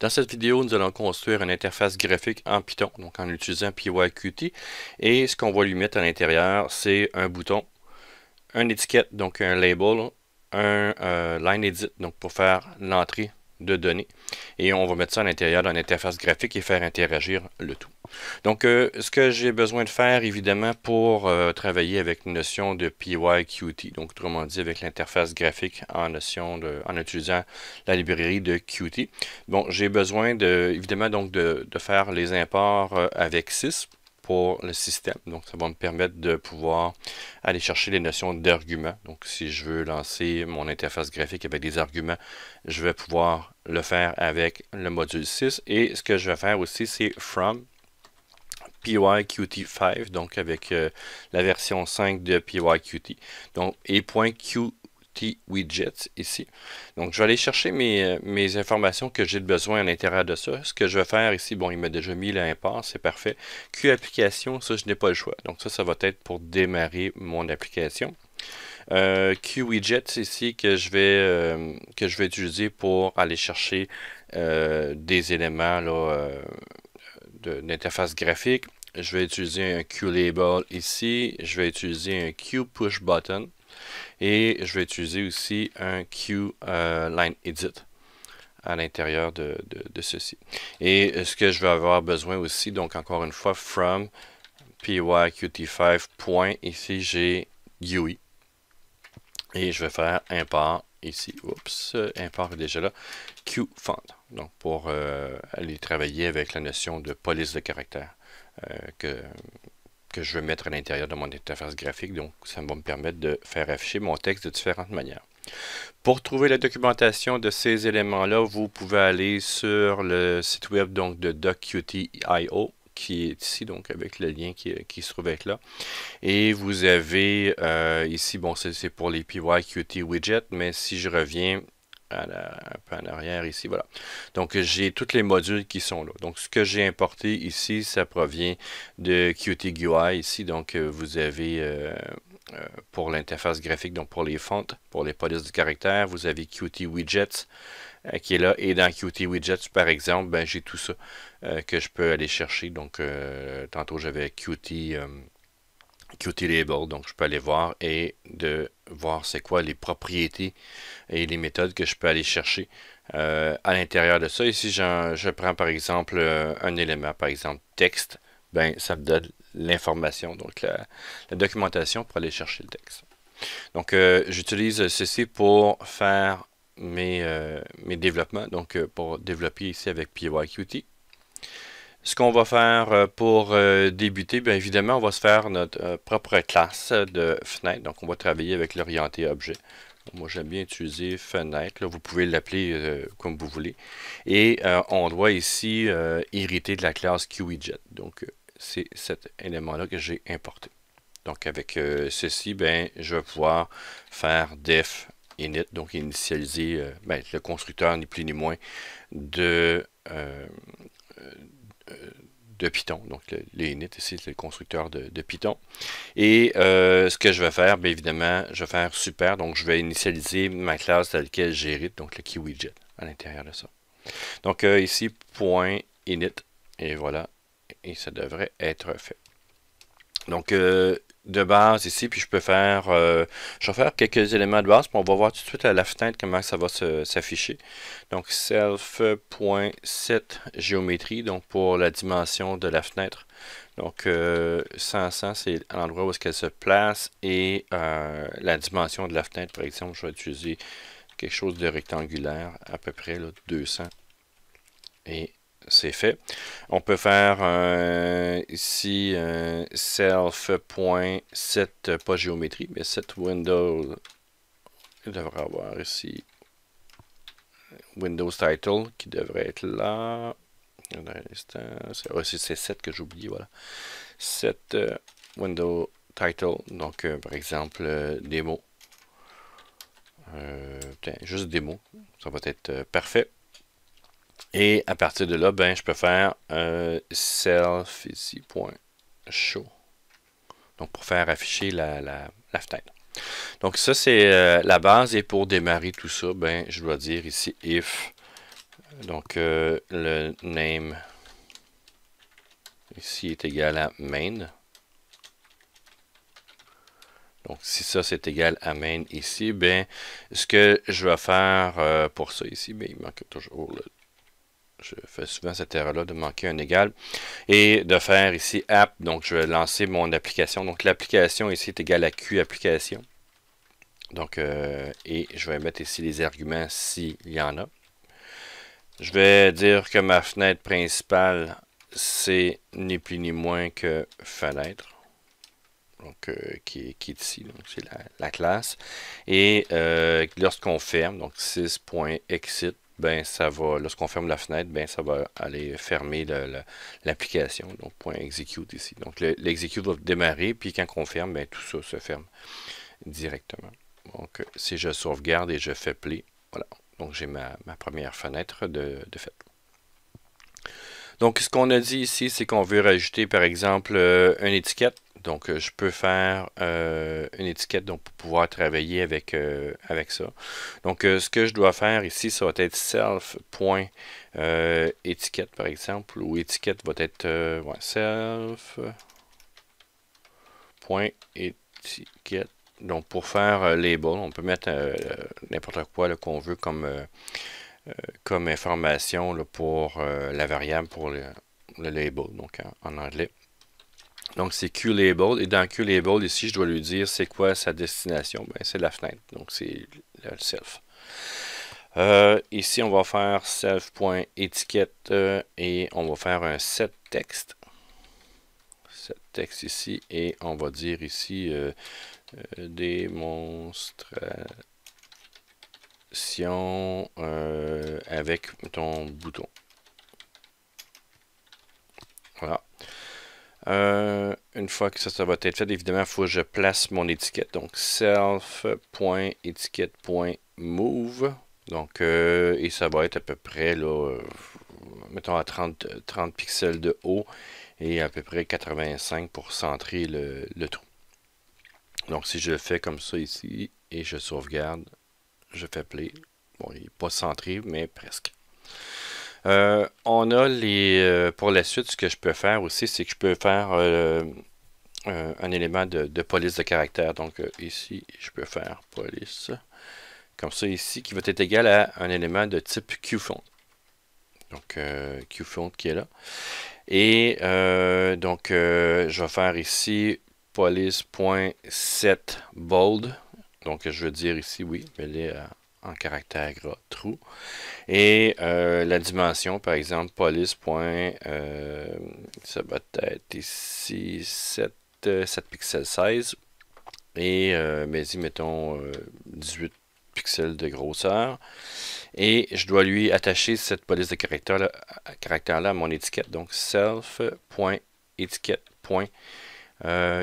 Dans cette vidéo, nous allons construire une interface graphique en Python, donc en utilisant PyQt. Et ce qu'on va lui mettre à l'intérieur, c'est un bouton, une étiquette, donc un label, un euh, line edit, donc pour faire l'entrée de données. Et on va mettre ça à l'intérieur d'une interface graphique et faire interagir le tout. Donc, euh, ce que j'ai besoin de faire, évidemment, pour euh, travailler avec une notion de PyQt, donc autrement dit avec l'interface graphique en notion en utilisant la librairie de Qt. Bon, j'ai besoin de, évidemment donc de, faire les imports euh, avec 6 le système. Donc, ça va me permettre de pouvoir aller chercher les notions d'arguments. Donc, si je veux lancer mon interface graphique avec des arguments, je vais pouvoir le faire avec le module 6. Et ce que je vais faire aussi, c'est from PYQT5, donc avec euh, la version 5 de PYQT. Donc, et point Q, widgets ici. Donc, je vais aller chercher mes, euh, mes informations que j'ai besoin à l'intérieur de ça. Ce que je vais faire ici, bon, il m'a déjà mis l'import, c'est parfait. Q application, ça, je n'ai pas le choix. Donc, ça, ça va être pour démarrer mon application. Euh, Q widget, ici que je, vais, euh, que je vais utiliser pour aller chercher euh, des éléments là, d'interface graphique. Je vais utiliser un Q label ici. Je vais utiliser un Q push button. Et je vais utiliser aussi un Q euh, line edit à l'intérieur de, ceci. Et ce que je vais avoir besoin aussi, donc encore une fois, from pyqt5. ici, j'ai UI. Et je vais faire import ici. Oups, import est déjà là. QFont. Donc pour euh, aller travailler avec la notion de police de caractère euh, que je veux mettre à l'intérieur de mon interface graphique. Donc, ça va me permettre de faire afficher mon texte de différentes manières. Pour trouver la documentation de ces éléments-là, vous pouvez aller sur le site web donc, de DocQT.io qui est ici, donc avec le lien qui, se trouve avec là. Et vous avez euh, ici, bon, c'est pour les PyQt widget, mais si je reviens un peu en arrière ici, voilà. Donc, j'ai tous les modules qui sont là. Donc, ce que j'ai importé ici, ça provient de Qt GUI ici. Donc, euh, vous avez euh, euh, pour l'interface graphique, donc pour les fontes, pour les polices de caractère, vous avez Qt Widgets qui est là. Et dans Qt Widgets, par exemple, ben, j'ai tout ça que je peux aller chercher. Donc, tantôt, j'avais Qt... Qt Label, donc je peux aller voir et de voir c'est quoi les propriétés et les méthodes que je peux aller chercher euh, à l'intérieur de ça. Et si je prends par exemple euh, un élément, par exemple texte, ben ça me donne l'information, donc la, documentation pour aller chercher le texte. Donc euh, j'utilise ceci pour faire mes, mes développements, donc pour développer ici avec PyQt. Ce qu'on va faire euh, pour euh, débuter, bien évidemment, on va se faire notre euh, propre classe de fenêtre. Donc, on va travailler avec l'orienté objet. Moi, j'aime bien utiliser fenêtre. vous pouvez l'appeler comme vous voulez. Et on doit ici hériter de la classe QWidget. Donc, c'est cet élément-là que j'ai importé. Donc, avec ceci, ben, je vais pouvoir faire def init, donc initialiser ben, le constructeur, ni plus ni moins, de, de Python. Donc, les init ici, c'est le constructeur de, Python. Et euh, ce que je vais faire, bien évidemment, je vais faire super. Donc, je vais initialiser ma classe dans laquelle j'hérite, donc le key widget à l'intérieur de ça. Donc, euh, ici, point init. Et voilà. Et ça devrait être fait. Donc, euh, de base ici, puis je peux faire, euh, je vais faire quelques éléments de base, puis on va voir tout de suite à la fenêtre comment ça va s'afficher. Donc self.set géométrie, donc pour la dimension de la fenêtre. Donc 100 euh, 100, c'est l'endroit où est-ce qu'elle se place, et euh, la dimension de la fenêtre, par exemple, je vais utiliser quelque chose de rectangulaire, à peu près là, 200. Et c'est fait. On peut faire euh, ici ici euh, point self.set, euh, pas géométrie, mais set window. Il devrait avoir ici Windows Title qui devrait être là. C'est set que j'oublie, voilà. Set Window Title, donc par exemple démo juste démo ça va être parfait. Et à partir de là, ben, je peux faire self ici, point show. Donc, pour faire afficher la, la, fenêtre. Donc, ça, c'est euh, la base. Et pour démarrer tout ça, ben, je dois dire ici if. Donc, euh, le name ici est égal à main. Donc, si ça, c'est égal à main ici, ben, ce que je vais faire euh, pour ça ici, ben, il manque toujours le je fais souvent cette erreur-là de manquer un égal. Et de faire ici app, donc je vais lancer mon application. Donc l'application ici est égale à Q application. Donc, euh, et je vais mettre ici les arguments s'il y en a. Je vais dire que ma fenêtre principale, c'est ni plus ni moins que fenêtre. Donc, euh, qui, est ici, donc c'est la, classe. Et euh, lorsqu'on ferme, donc 6.exit, ben ça va, lorsqu'on ferme la fenêtre, ben ça va aller fermer l'application. Donc, point execute ici. Donc, l'execute va démarrer, puis quand on ferme, ben tout ça se ferme directement. Donc, si je sauvegarde et je fais play, voilà. Donc, j'ai ma, première fenêtre de, de fait. Donc, ce qu'on a dit ici, c'est qu'on veut rajouter, par exemple, euh, une étiquette donc, euh, je peux faire euh, une étiquette donc, pour pouvoir travailler avec, euh, avec ça. Donc, ce que je dois faire ici, ça va être self.étiquette, par exemple, ou étiquette va être self.étiquette. Donc, pour faire label, on peut mettre n'importe quoi qu'on veut comme, comme information pour la variable pour le, label, donc en anglais. Donc, c'est QLabel. Et dans QLabel, ici, je dois lui dire c'est quoi sa destination. Ben, c'est la fenêtre. Donc, c'est le self. Euh, ici, on va faire self.étiquette euh, et on va faire un set texte. Set texte ici et on va dire ici euh, euh démonstration avec ton bouton. Voilà. Euh, une fois que ça, va être fait, évidemment, il faut que je place mon étiquette. Donc, self.étiquette.move. Donc, euh, et ça va être à peu près, là, euh, mettons, à 30, pixels de haut et à peu près 85 pour centrer le, trou. Donc, si je fais comme ça ici et je sauvegarde, je fais play. Bon, il n'est pas centré, mais presque. Euh, on a les. Euh, pour la suite, ce que je peux faire aussi, c'est que je peux faire euh, un élément de, police de caractère. Donc ici, je peux faire police. Comme ça ici, qui va être égal à un élément de type QFont. Donc QFont qui est là. Et donc, je vais faire ici police.setBold. Donc, je veux dire ici, oui, mais en caractère gros trou. Et euh, la dimension, par exemple, police. Point, euh, ça va être ici 7, 7 euh, pixels 16. Et mais y mettons 18 pixels de grosseur. Et je dois lui attacher cette police de caractère-là caractère à mon étiquette. Donc self.étiquette.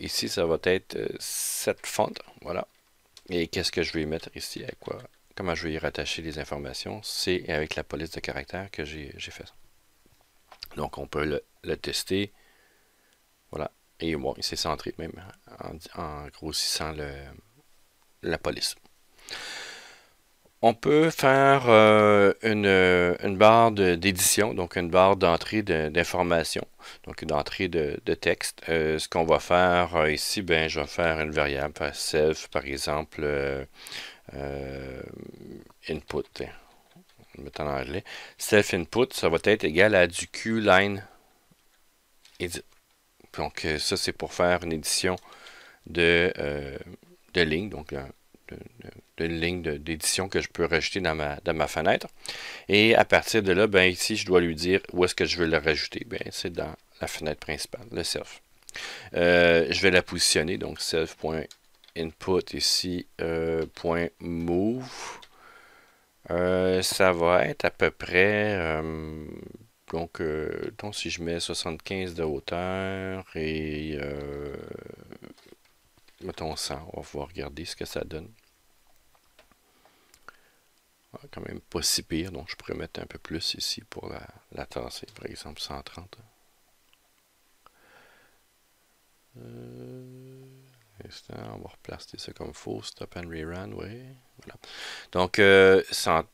ici, ça va être cette fonte. Voilà. Et qu'est-ce que je vais mettre ici? À quoi comment je vais y rattacher les informations, c'est avec la police de caractère que j'ai fait ça. Donc, on peut le, tester. Voilà. Et bon, il s'est centré même en, grossissant le, la police. On peut faire euh, une, barre d'édition, donc une barre d'entrée d'information, donc une de, de, texte. Euh, ce qu'on va faire euh, ici, ben, je vais faire une variable self, par exemple, euh, input. Hein. en anglais. Self input, ça va être égal à du Q-line Donc, euh, ça, c'est pour faire une édition de, euh, lignes, donc de, ligne d'édition que je peux rajouter dans ma, ma fenêtre. Et à partir de là, ben, ici, je dois lui dire où est-ce que je veux le rajouter. Ben, c'est dans la fenêtre principale, le self. je vais la positionner, donc self.input input ici, euh, point move. Euh, ça va être à peu près, euh, donc, donc, si je mets 75 de hauteur et, mettons 100, on va regarder ce que ça donne. Ah, quand même pas si pire, donc je pourrais mettre un peu plus ici pour la, la tasser, par exemple 130. Euh, on va replacer ça comme faux. Stop and rerun, oui. Voilà. Donc, euh,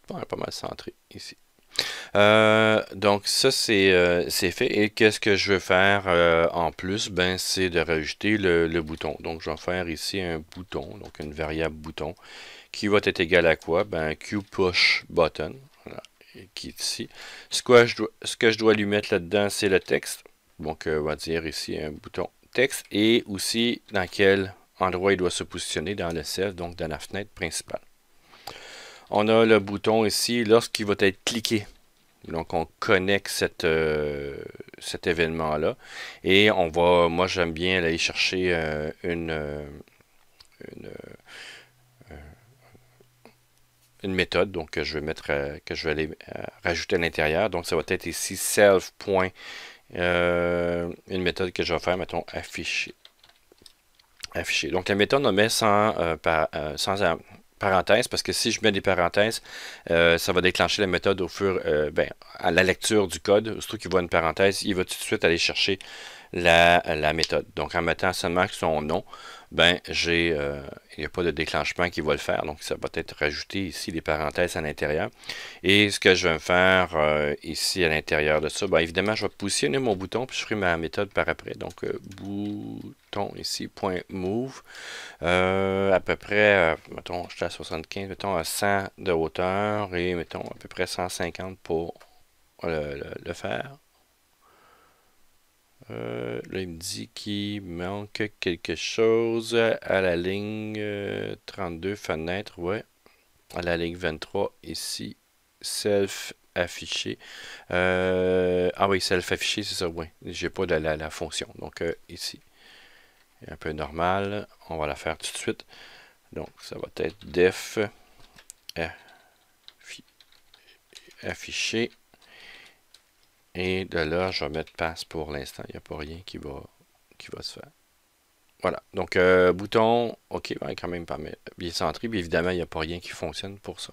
pas mal centré ici. Euh, donc ça euh, c'est fait et qu'est-ce que je veux faire euh, en plus ben c'est de rajouter le, bouton donc je vais faire ici un bouton donc une variable bouton qui va être égale à quoi ben QPushButton push button voilà, qui est ici ce que je dois lui mettre là dedans c'est le texte donc on va dire ici un bouton texte et aussi dans quel endroit il doit se positionner dans le self, donc dans la fenêtre principale. On a le bouton ici lorsqu'il va être cliqué. Donc on connecte euh, cet événement-là. Et on va, moi j'aime bien aller chercher euh, une, euh, une, méthode donc, que je vais mettre que je vais aller rajouter à l'intérieur. Donc ça va être ici self. Euh, une méthode que je vais faire, mettons, afficher. Afficher. Donc, la méthode, on met sans, euh, euh, parenthèse, parce que si je mets des parenthèses, ça va déclencher la méthode au fur, ben, à la lecture du code. Surtout qu'il voit une parenthèse, il va tout de suite aller chercher la, méthode. Donc, en mettant seulement son nom, ben, j'ai, euh, il n'y a pas de déclenchement qui va le faire. Donc, ça va être rajouter ici des parenthèses à l'intérieur. Et ce que je vais me faire euh, ici à l'intérieur de ça, ben, évidemment, je vais positionner mon bouton, puis je ferai ma méthode par après. Donc, euh, bouton ici, point move, à peu près, mettons, je suis à 75, mettons à 100 de hauteur et, mettons, à peu près 150 pour le faire. Euh, là, il me dit qu'il manque quelque chose à la ligne 32, euh, fenêtre, ouais. À la ligne 23, ici, self affiché. Euh, ah oui, self affiché, c'est ça, oui. J'ai pas de la, la fonction. Donc, ici, un peu normal. On va la faire tout de suite. Donc, ça va être def affiché et de là, je vais mettre passe pour l'instant. Il n'y a pas rien qui va, qui va se faire. Voilà. Donc, euh, bouton, OK, ben, quand même pas bien centré. évidemment, il n'y a pas rien qui fonctionne pour ça.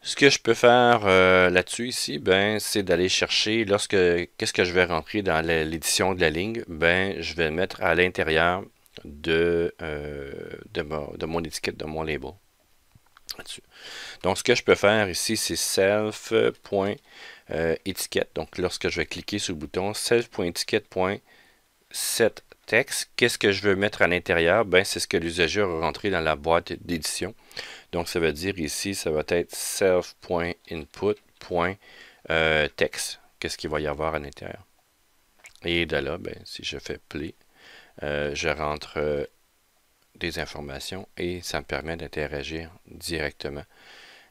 Ce que je peux faire euh, là-dessus ici, ben, c'est d'aller chercher lorsque qu'est-ce que je vais rentrer dans l'édition de la ligne, ben, je vais le mettre à l'intérieur de, euh, de, mon étiquette, de mon label. Donc ce que je peux faire ici, c'est Self. » Euh, étiquette. Donc, lorsque je vais cliquer sur le bouton self.étiquette.setText, qu'est-ce que je veux mettre à l'intérieur? Ben, c'est ce que l'usager a rentré dans la boîte d'édition. Donc, ça veut dire ici, ça va être self.input.text. Euh, qu'est-ce qu'il va y avoir à l'intérieur? Et de là, ben, si je fais play, euh, je rentre des informations et ça me permet d'interagir directement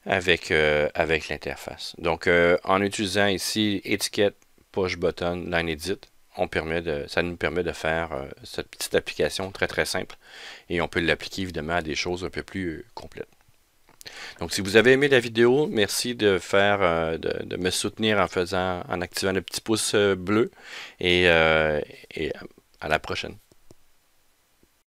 avec, euh, avec l'interface. Donc, euh, en utilisant ici étiquette push button line edit, on permet de, ça nous permet de faire euh, cette petite application très très simple et on peut l'appliquer évidemment à des choses un peu plus complètes. Donc, si vous avez aimé la vidéo, merci de faire, de, me soutenir en faisant, en activant le petit pouce bleu et à la prochaine.